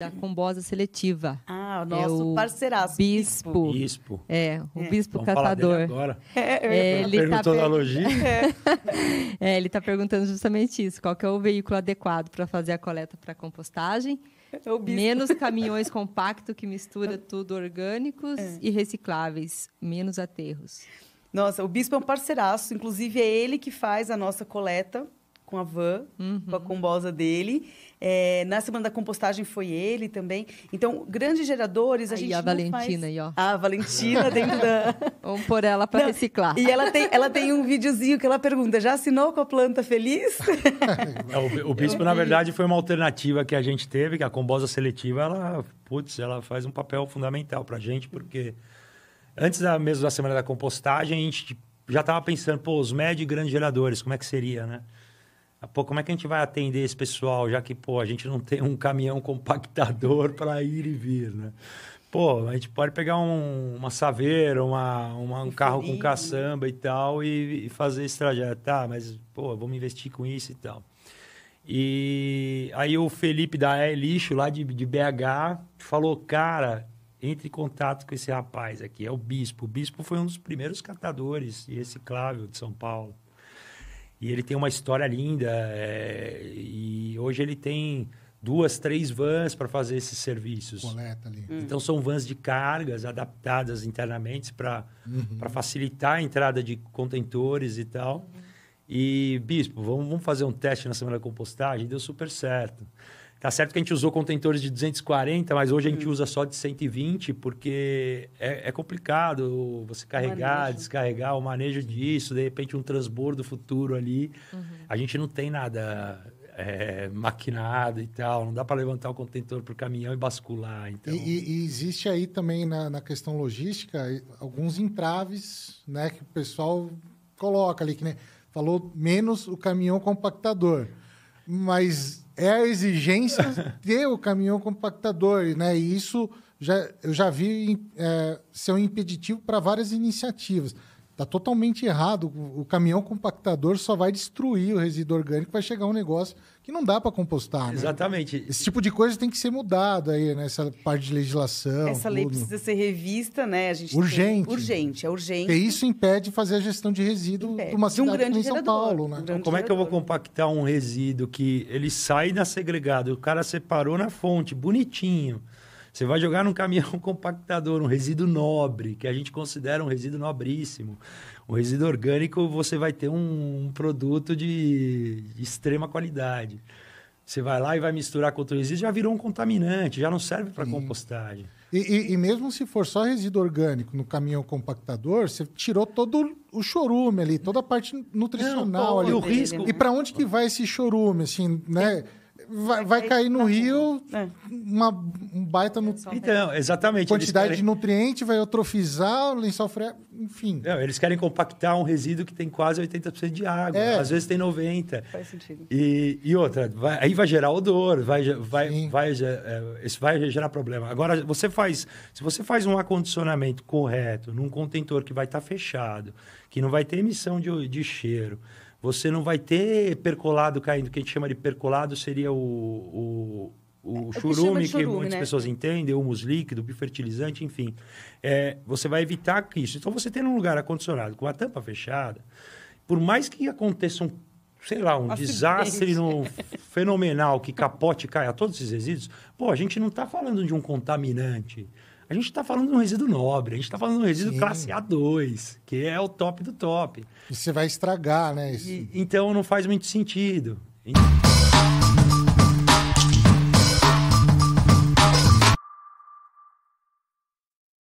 da tá Combosa Seletiva. Ah, é nosso é o nosso parceiraço. Bispo. Bispo. É, é, o é. Bispo Vamos Catador. agora. É, tá é, ele tá per... é, ele está perguntando justamente isso: qual é o veículo adequado para fazer a coleta para compostagem? Menos caminhões compacto que mistura tudo orgânicos é. e recicláveis, menos aterros. Nossa, o bispo é um parceiraço, inclusive é ele que faz a nossa coleta com a van, uhum. com a uhum. combosa dele. É, na semana da compostagem foi ele também. Então, grandes geradores, a aí gente. E a Valentina faz... aí, ó. A Valentina dentro da. Vamos pôr ela para reciclar. E ela tem, ela tem um videozinho que ela pergunta: já assinou com a planta feliz? É, o, o Bispo, na verdade, foi uma alternativa que a gente teve, que a combosa seletiva, ela, putz, ela faz um papel fundamental para a gente, porque antes da, mesmo da semana da compostagem, a gente já estava pensando, pô, os médios e grandes geradores, como é que seria, né? Ah, pô, como é que a gente vai atender esse pessoal, já que, pô, a gente não tem um caminhão compactador para ir e vir, né? Pô, a gente pode pegar um, uma saveira, uma, uma um carro com né? caçamba e tal e, e, fazer esse trajeto. Tá, mas, pô, vamos investir com isso e tal. E aí o Felipe da é Lixo, lá de, de BH, falou, cara, entre em contato com esse rapaz aqui, é o Bispo. O Bispo foi um dos primeiros catadores e reciclável de São Paulo. E ele tem uma história linda. É, e hoje ele tem duas, três vans para fazer esses serviços. Coleta ali. Hum. Então são vans de cargas adaptadas internamente para uhum. facilitar a entrada de contentores e tal. Uhum. E, Bispo, vamos, vamos fazer um teste na semana da compostagem? Deu super certo. Tá certo que a gente usou contentores de 240, mas hoje a gente hum. usa só de 120, porque é, é complicado você carregar, manejo. descarregar, o manejo disso, de repente um transbordo futuro ali. Uhum. A gente não tem nada é, maquinado e tal, não dá para levantar o contentor para o caminhão e bascular. Então... E, e, e existe aí também na, na, questão logística alguns entraves né, que o pessoal coloca ali, que né, falou menos o caminhão compactador. Mas é a exigência ter o caminhão compactador, né? E isso já, eu já vi é, ser um impeditivo para várias iniciativas. Tá totalmente errado. O caminhão compactador só vai destruir o resíduo orgânico, vai chegar um negócio que não dá para compostar. Né? Exatamente. Né? Esse tipo de coisa tem que ser mudado aí, nessa né? parte de legislação. Essa tudo. lei precisa ser revista, né? A gente urgente. Tem... Urgente, é urgente. Porque isso impede fazer a gestão de resíduo de uma cidade de um grande São Paulo, né? Um então, como é que eu vou compactar um resíduo que ele sai na segregada, o cara separou na fonte, bonitinho. Você vai jogar num caminhão compactador, um resíduo nobre, que a gente considera um resíduo nobríssimo. O resíduo orgânico, você vai ter um, um produto de, de extrema qualidade. Você vai lá e vai misturar com outro resíduo, já virou um contaminante, já não serve para compostagem. E, e, e, mesmo se for só resíduo orgânico no caminhão compactador, você tirou todo o chorume ali, toda a parte nutricional não, pô, ali. E o risco. E para onde que vai esse chorume, assim, né? É vai, vai cair no rio é. uma um baita no... Então, exatamente. Quantidade querem... de nutriente vai atrofizar o lençol freático, enfim. Não, eles querem compactar um resíduo que tem quase 80% de água, é. às vezes tem 90. Faz sentido. E, e outra, vai, aí vai gerar odor, vai vai Sim. vai é, vai gerar problema. Agora você faz, se você faz um acondicionamento correto num contentor que vai estar tá fechado, que não vai ter emissão de, de cheiro, você não vai ter percolado caindo. O que a gente chama de percolado seria o, o, o é, churume, é que, churume, que muitas né? pessoas entendem, humus líquido, bifertilizante, enfim. É, você vai evitar que isso. Então, você tendo um lugar acondicionado com a tampa fechada, por mais que aconteça um sei lá, um desastre no, fenomenal que capote caia todos esses resíduos, pô, a gente não está falando de um contaminante. A gente está falando de um resíduo nobre, a gente está falando de um resíduo Sim. classe A2, que é o top do top. E você vai estragar, né? E, então não faz muito sentido. Então...